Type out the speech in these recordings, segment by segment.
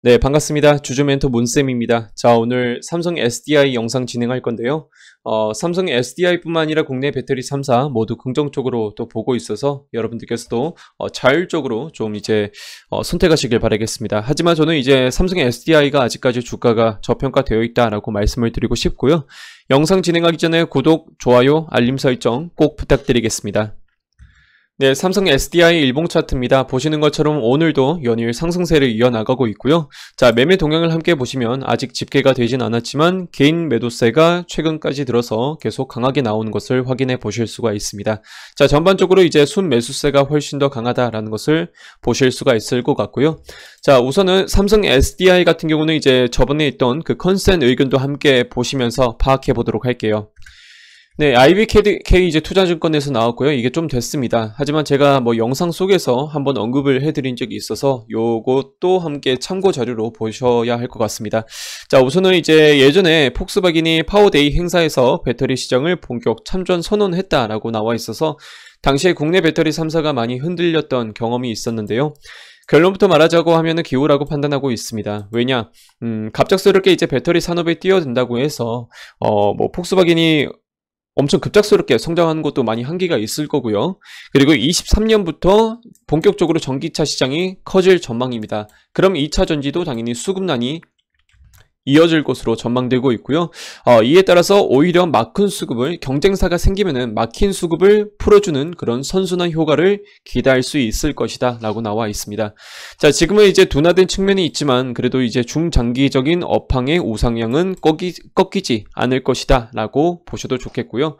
네, 반갑습니다. 주주멘토 문쌤입니다 자, 오늘 삼성 SDI 영상 진행할 건데요. 어, 삼성 SDI뿐만 아니라 국내 배터리 3사 모두 긍정적으로 또 보고 있어서 여러분들께서도 어, 자율적으로 좀 이제 어, 선택하시길 바라겠습니다. 하지만 저는 이제 삼성 SDI가 아직까지 주가가 저평가되어 있다라고 말씀을 드리고 싶고요. 영상 진행하기 전에 구독, 좋아요, 알림 설정 꼭 부탁드리겠습니다. 네, 삼성 SDI 일봉 차트입니다. 보시는 것처럼 오늘도 연일 상승세를 이어나가고 있고요. 자, 매매 동향을 함께 보시면 아직 집계가 되진 않았지만 개인 매도세가 최근까지 들어서 계속 강하게 나오는 것을 확인해 보실 수가 있습니다. 자, 전반적으로 이제 순매수세가 훨씬 더 강하다라는 것을 보실 수가 있을 것 같고요. 자, 우선은 삼성 SDI 같은 경우는 이제 저번에 있던 그 컨센 의견도 함께 보시면서 파악해 보도록 할게요. 네, IBK 이제 투자증권에서 나왔고요. 이게 좀 됐습니다. 하지만 제가 뭐 영상 속에서 한번 언급을 해드린 적이 있어서 요것도 함께 참고 자료로 보셔야 할 것 같습니다. 자, 우선은 이제 예전에 폭스바겐이 파워데이 행사에서 배터리 시장을 본격 참전 선언했다라고 나와 있어서 당시에 국내 배터리 3사가 많이 흔들렸던 경험이 있었는데요. 결론부터 말하자고 하면은 기우라고 판단하고 있습니다. 왜냐, 음, 갑작스럽게 이제 배터리 산업에 뛰어든다고 해서, 어, 뭐, 폭스바겐이 엄청 급작스럽게 성장하는 것도 많이 한계가 있을 거고요. 그리고 23년부터 본격적으로 전기차 시장이 커질 전망입니다. 그럼 2차 전지도 당연히 수급난이 이어질 것으로 전망되고 있고요. 어, 이에 따라서 오히려 막힌 수급을 경쟁사가 생기면은 막힌 수급을 풀어주는 그런 선순환 효과를 기대할 수 있을 것이다 라고 나와 있습니다. 자 지금은 이제 둔화된 측면이 있지만 그래도 이제 중장기적인 업황의 우상향은 꺾이, 꺾이지 않을 것이다 라고 보셔도 좋겠고요.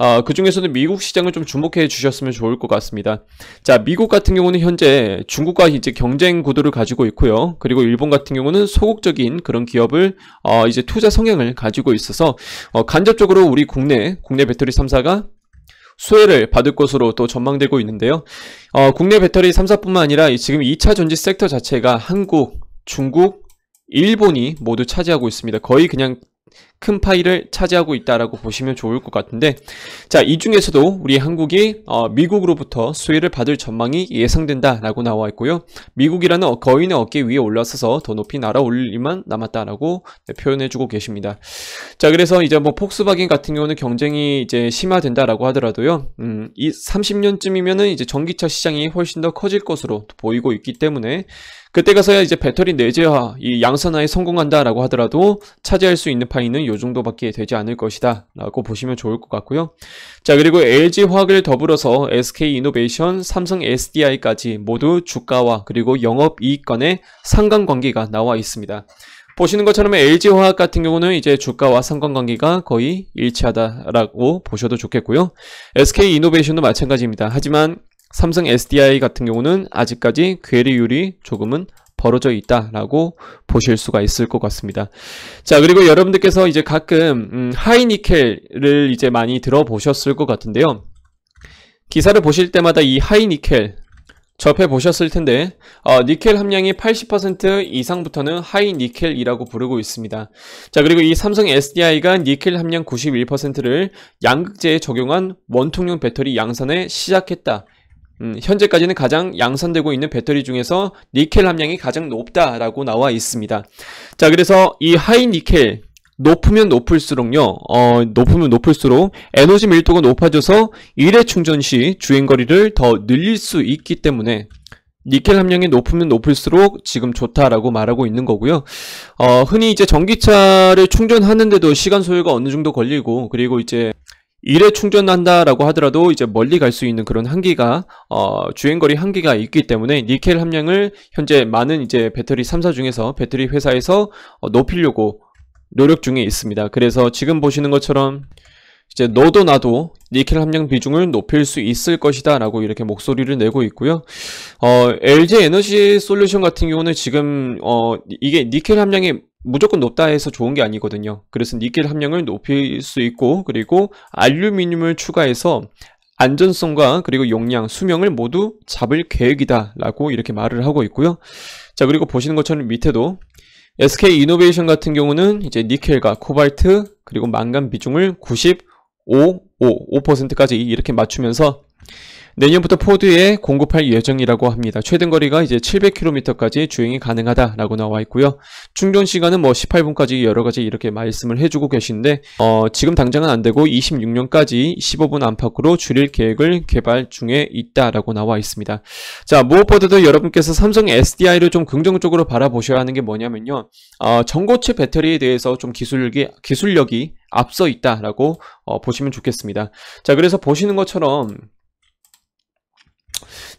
어, 그중에서는 미국 시장을 좀 주목해 주셨으면 좋을 것 같습니다. 자 미국 같은 경우는 현재 중국과 이제 경쟁 구도를 가지고 있고요. 그리고 일본 같은 경우는 소극적인 그런 기업을 성향을 어, 이제 투자 성향을 가지고 있어서 어, 간접적으로 우리 국내 국내 배터리 3사가 수혜를 받을 것으로 또 전망되고 있는데요. 어, 국내 배터리 3사뿐만 아니라 지금 2차 전지 섹터 자체가 한국, 중국, 일본이 모두 차지하고 있습니다. 거의 그냥 큰 파일을 차지하고 있다라고 보시면 좋을 것 같은데 자 이 중에서도 우리 한국이 어, 미국으로부터 수혜를 받을 전망이 예상된다라고 나와 있고요 미국이라는 거인의 어깨 위에 올라서서 더 높이 날아올 리만 남았다라고 네, 표현해주고 계십니다 자 그래서 이제 뭐 폭스바겐 같은 경우는 경쟁이 이제 심화된다라고 하더라도요 음, 이 30년쯤이면은 이제 전기차 시장이 훨씬 더 커질 것으로 보이고 있기 때문에 그때 가서야 이제 배터리 내재화 이 양산화에 성공한다라고 하더라도 차지할 수 있는 파이는 요 정도밖에 되지 않을 것이다 라고 보시면 좋을 것 같고요. 자 그리고 LG화학을 더불어서 SK이노베이션, 삼성 SDI까지 모두 주가와 그리고 영업이익 간의 상관관계가 나와 있습니다. 보시는 것처럼 LG화학 같은 경우는 이제 주가와 상관관계가 거의 일치하다라고 보셔도 좋겠고요. SK이노베이션도 마찬가지입니다. 하지만 삼성 SDI 같은 경우는 아직까지 괴리율이 조금은 벌어져 있다라고 보실 수가 있을 것 같습니다. 자, 그리고 여러분들께서 이제 가끔 음, 하이니켈을 이제 많이 들어보셨을 것 같은데요. 기사를 보실 때마다 이 하이니켈 접해 보셨을 텐데 어, 니켈 함량이 80% 이상부터는 하이 니켈이라고 부르고 있습니다. 자 그리고 이 삼성 SDI가 니켈 함량 91%를 양극재에 적용한 원통형 배터리 양산에 시작했다. 음, 현재까지는 가장 양산되고 있는 배터리 중에서 니켈 함량이 가장 높다라고 나와 있습니다. 자, 그래서 이 하이 니켈 높으면 높을수록요, 어, 높으면 높을수록 에너지 밀도가 높아져서 1회 충전 시 주행 거리를 더 늘릴 수 있기 때문에 니켈 함량이 높으면 높을수록 지금 좋다라고 말하고 있는 거고요. 어, 흔히 이제 전기차를 충전하는데도 시간 소요가 어느 정도 걸리고 그리고 이제 일에 충전한다라고 하더라도 이제 멀리 갈 수 있는 그런 한계가 어, 주행거리 한계가 있기 때문에 니켈 함량을 현재 많은 이제 배터리 3사 중에서 배터리 회사에서 어, 높이려고 노력 중에 있습니다. 그래서 지금 보시는 것처럼 이제 너도 나도 니켈 함량 비중을 높일 수 있을 것이다 라고 이렇게 목소리를 내고 있고요 어, LG 에너지 솔루션 같은 경우는 지금 어, 이게 니켈 함량이 무조건 높다 해서 좋은 게 아니거든요. 그래서 니켈 함량을 높일 수 있고 그리고 알루미늄을 추가해서 안전성과 그리고 용량, 수명을 모두 잡을 계획이다 라고 이렇게 말을 하고 있고요. 자 그리고 보시는 것처럼 밑에도 SK 이노베이션 같은 경우는 이제 니켈과 코발트 그리고 망간 비중을 95, 5, 5%까지 이렇게 맞추면서 내년부터 포드에 공급할 예정이라고 합니다. 최대 거리가 이제 700km까지 주행이 가능하다라고 나와 있고요. 충전 시간은 뭐 18분까지 여러 가지 이렇게 말씀을 해주고 계신데 어, 지금 당장은 안 되고 26년까지 15분 안팎으로 줄일 계획을 개발 중에 있다라고 나와 있습니다. 자 무엇보다도 여러분께서 삼성 SDI를 좀 긍정적으로 바라보셔야 하는 게 뭐냐면요. 어, 전고체 배터리에 대해서 좀 기술력이 기술력이 앞서 있다라고 어, 보시면 좋겠습니다. 자 그래서 보시는 것처럼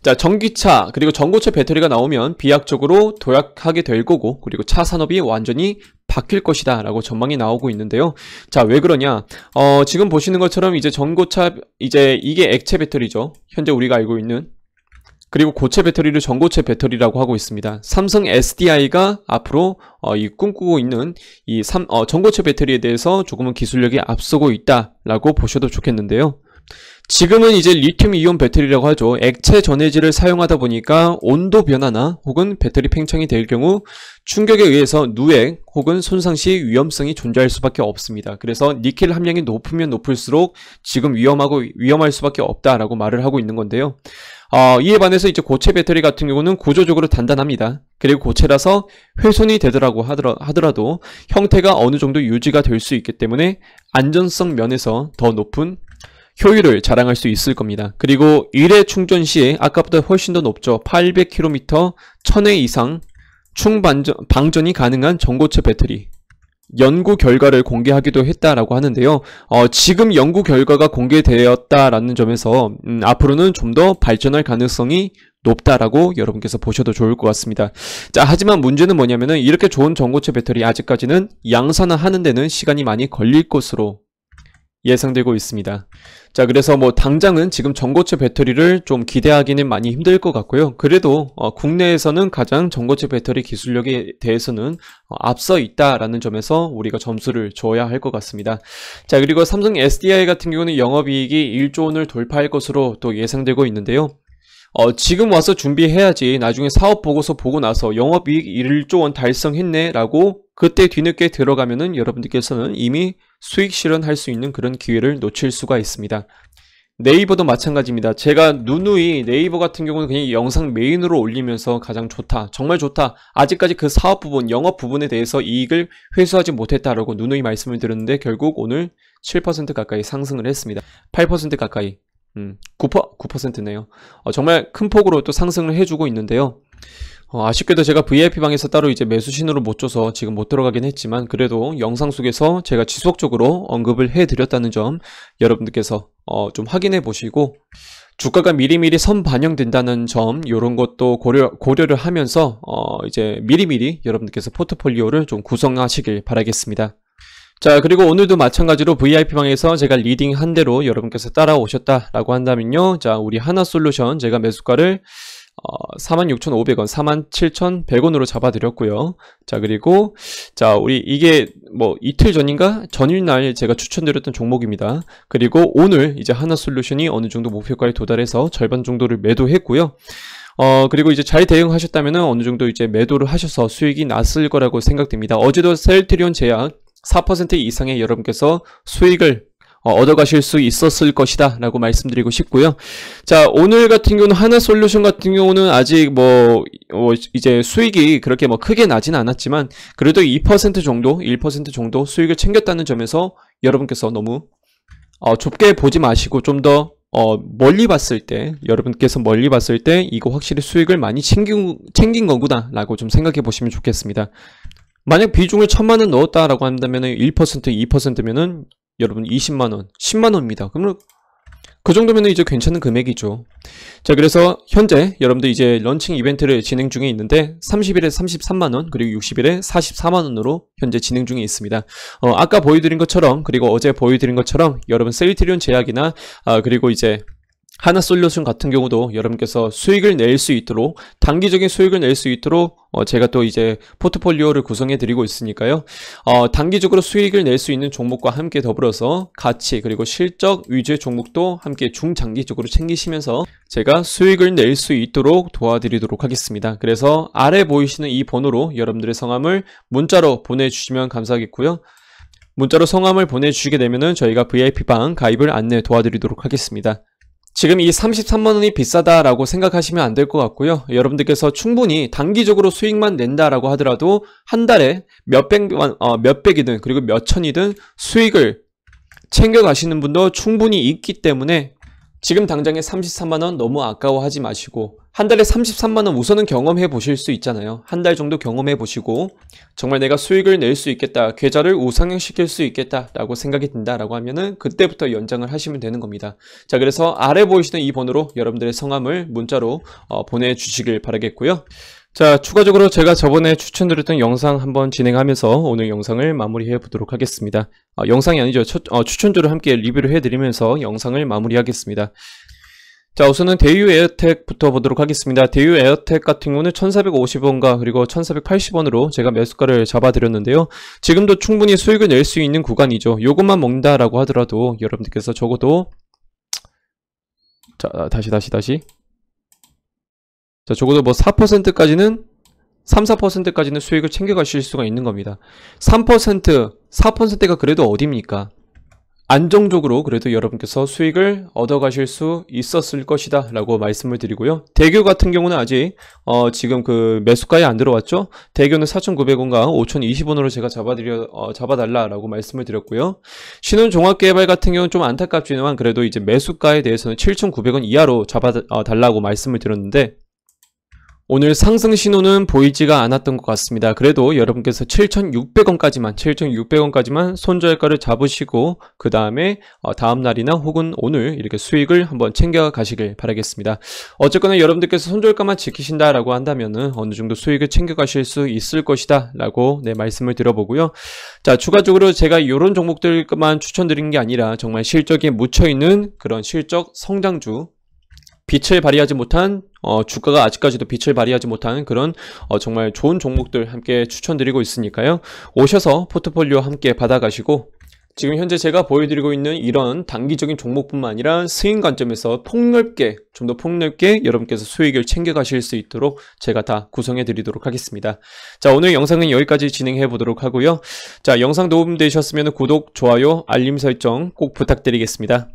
자, 전기차 그리고 전고체 배터리가 나오면 비약적으로 도약하게 될 거고 그리고 차 산업이 완전히 바뀔 것이다 라고 전망이 나오고 있는데요 자 왜 그러냐 어 지금 보시는 것처럼 이제 전고차 이제 이게 액체 배터리죠 현재 우리가 알고 있는 그리고 고체 배터리를 전고체 배터리라고 하고 있습니다. 삼성 SDI가 앞으로 어, 이 꿈꾸고 있는 이 삼, 어, 전고체 배터리에 대해서 조금은 기술력이 앞서고 있다라고 보셔도 좋겠는데요. 지금은 이제 리튬 이온 배터리라고 하죠. 액체 전해질을 사용하다 보니까 온도 변화나 혹은 배터리 팽창이 될 경우 충격에 의해서 누액 혹은 손상 시 위험성이 존재할 수밖에 없습니다. 그래서 니켈 함량이 높으면 높을수록 지금 위험하고 위험할 수밖에 없다라고 말을 하고 있는 건데요. 어, 이에 반해서 이제 고체 배터리 같은 경우는 구조적으로 단단합니다. 그리고 고체라서 훼손이 되더라고 하더라, 하더라도 형태가 어느 정도 유지가 될 수 있기 때문에 안전성 면에서 더 높은 효율을 자랑할 수 있을 겁니다. 그리고 1회 충전 시에 아까보다 훨씬 더 높죠. 800km, 1000회 이상 충반전, 방전이 가능한 전고체 배터리 연구 결과를 공개하기도 했다라고 하는데요. 어, 지금 연구 결과가 공개되었다라는 점에서 음, 앞으로는 좀 더 발전할 가능성이 높다라고 여러분께서 보셔도 좋을 것 같습니다. 자, 하지만 문제는 뭐냐면은 이렇게 좋은 전고체 배터리 아직까지는 양산화하는 데는 시간이 많이 걸릴 것으로 예상되고 있습니다. 자 그래서 뭐 당장은 지금 전고체 배터리를 좀 기대하기는 많이 힘들 것 같고요. 그래도 어, 국내에서는 가장 전고체 배터리 기술력에 대해서는 어, 앞서 있다라는 점에서 우리가 점수를 줘야 할 것 같습니다. 자 그리고 삼성 SDI 같은 경우는 영업이익이 1조 원을 돌파할 것으로 또 예상되고 있는데요. 어, 지금 와서 준비해야지 나중에 사업 보고서 보고 나서 영업이익 1조 원 달성했네 라고 그때 뒤늦게 들어가면은 여러분들께서는 이미 수익 실현할 수 있는 그런 기회를 놓칠 수가 있습니다. 네이버도 마찬가지입니다. 제가 누누이 네이버 같은 경우는 그냥 영상 메인으로 올리면서 가장 좋다, 정말 좋다, 아직까지 그 사업 부분, 영업 부분에 대해서 이익을 회수하지 못했다라고 누누이 말씀을 드렸는데 결국 오늘 7% 가까이 상승을 했습니다. 8% 가까이 음, 9%, 9%네요. 어, 정말 큰 폭으로 또 상승을 해주고 있는데요. 어, 아쉽게도 제가 VIP방에서 따로 이제 매수 신으로못 줘서 지금 못 들어가긴 했지만 그래도 영상 속에서 제가 지속적으로 언급을 해드렸다는 점 여러분들께서 어, 좀 확인해 보시고 주가가 미리미리 선 반영된다는 점 이런 것도 고려, 고려를 하면서 어, 이제 미리미리 여러분들께서 포트폴리오를 좀 구성하시길 바라겠습니다. 자 그리고 오늘도 마찬가지로 VIP방에서 제가 리딩한 대로 여러분께서 따라오셨다라고 한다면요 자 우리 하나솔루션 제가 매수가를 어, 46,500원, 47,100원으로 잡아드렸고요. 자 그리고 자 우리 이게 뭐 이틀 전인가 전일날 제가 추천드렸던 종목입니다. 그리고 오늘 이제 하나솔루션이 어느 정도 목표가에 도달해서 절반 정도를 매도했고요. 어 그리고 이제 잘 대응하셨다면 어느 정도 이제 매도를 하셔서 수익이 났을 거라고 생각됩니다. 어제도 셀트리온 제약 4% 이상의 여러분께서 수익을 어, 얻어가실 수 있었을 것이다 라고 말씀드리고 싶고요 자 오늘 같은 경우는 하나솔루션 같은 경우는 아직 뭐, 뭐 이제 수익이 그렇게 뭐 크게 나진 않았지만 그래도 2% 정도 1% 정도 수익을 챙겼다는 점에서 여러분께서 너무 어, 좁게 보지 마시고 좀더 어, 멀리 봤을 때 여러분께서 멀리 봤을 때 이거 확실히 수익을 많이 챙긴, 챙긴 거구나 라고 좀 생각해 보시면 좋겠습니다 만약 비중을 천만 원 넣었다라고 한다면 1% 2%면은 여러분 20만 원, 10만 원입니다. 그러면 그 정도면 이제 괜찮은 금액이죠. 자, 그래서 현재 여러분들 이제 런칭 이벤트를 진행 중에 있는데 30일에 33만 원, 그리고 60일에 44만 원으로 현재 진행 중에 있습니다. 어, 아까 보여드린 것처럼 그리고 어제 보여드린 것처럼 여러분 셀트리온 제약이나 아, 그리고 이제 하나솔루션 같은 경우도 여러분께서 수익을 낼 수 있도록 단기적인 수익을 낼 수 있도록 어 제가 또 이제 포트폴리오를 구성해 드리고 있으니까요 어 단기적으로 수익을 낼 수 있는 종목과 함께 더불어서 가치 그리고 실적 위주의 종목도 함께 중장기적으로 챙기시면서 제가 수익을 낼 수 있도록 도와드리도록 하겠습니다 그래서 아래 보이시는 이 번호로 여러분들의 성함을 문자로 보내주시면 감사하겠고요 문자로 성함을 보내주시게 되면 은 저희가 VIP방 가입을 안내 도와드리도록 하겠습니다 지금 이 33만원이 비싸다라고 생각하시면 안 될 것 같고요. 여러분들께서 충분히 단기적으로 수익만 낸다라고 하더라도 한 달에 몇백만, 어, 몇백이든 그리고 몇천이든 수익을 챙겨가시는 분도 충분히 있기 때문에 지금 당장에 33만원 너무 아까워하지 마시고 한 달에 33만원 우선은 경험해 보실 수 있잖아요 한 달 정도 경험해 보시고 정말 내가 수익을 낼 수 있겠다 계좌를 우상향 시킬 수 있겠다 라고 생각이 든다 라고 하면은 그때부터 연장을 하시면 되는 겁니다 자 그래서 아래 보이시는 이 번호로 여러분들의 성함을 문자로 어, 보내주시길 바라겠고요 자, 추가적으로 제가 저번에 추천드렸던 영상 한번 진행하면서 오늘 영상을 마무리해 보도록 하겠습니다. 어, 영상이 아니죠. 첫, 어, 추천주를 함께 리뷰를 해드리면서 영상을 마무리하겠습니다. 자, 우선은 대유 에어텍부터 보도록 하겠습니다. 대유 에어텍 같은 경우는 1450원과 그리고 1480원으로 제가 매수가를 잡아드렸는데요. 지금도 충분히 수익을 낼 수 있는 구간이죠. 요것만 먹는다라고 하더라도 여러분들께서 적어도 자, 다시 다시 다시 자, 적어도 뭐 4%까지는 3, 4%까지는 수익을 챙겨가실 수가 있는 겁니다. 3%, 4%가 그래도 어딥니까? 안정적으로 그래도 여러분께서 수익을 얻어가실 수 있었을 것이다 라고 말씀을 드리고요. 대교 같은 경우는 아직 어 지금 그 매수가에 안 들어왔죠. 대교는 4,900원과 5,020원으로 제가 잡아드려 어 잡아달라 라고 말씀을 드렸고요. 신혼종합개발 같은 경우는 좀 안타깝지만 그래도 이제 매수가에 대해서는 7,900원 이하로 잡아달라고 어, 말씀을 드렸는데 오늘 상승 신호는 보이지가 않았던 것 같습니다. 그래도 여러분께서 7,600원까지만 7,600원까지만 손절가를 잡으시고 그 다음에 어, 다음 날이나 혹은 오늘 이렇게 수익을 한번 챙겨 가시길 바라겠습니다. 어쨌거나 여러분들께서 손절가만 지키신다라고 한다면은 어느 정도 수익을 챙겨 가실 수 있을 것이다라고 네 말씀을 드려보고요. 자 추가적으로 제가 이런 종목들만 추천드린 게 아니라 정말 실적에 묻혀 있는 그런 실적 성장주 빛을 발휘하지 못한 어, 주가가 아직까지도 빛을 발휘하지 못한 그런 어, 정말 좋은 종목들 함께 추천드리고 있으니까요. 오셔서 포트폴리오 함께 받아가시고 지금 현재 제가 보여드리고 있는 이런 단기적인 종목뿐만 아니라 승인 관점에서 폭넓게 좀 더 폭넓게 여러분께서 수익을 챙겨가실 수 있도록 제가 다 구성해 드리도록 하겠습니다. 자 오늘 영상은 여기까지 진행해 보도록 하고요. 자 영상 도움되셨으면 구독, 좋아요, 알림 설정 꼭 부탁드리겠습니다.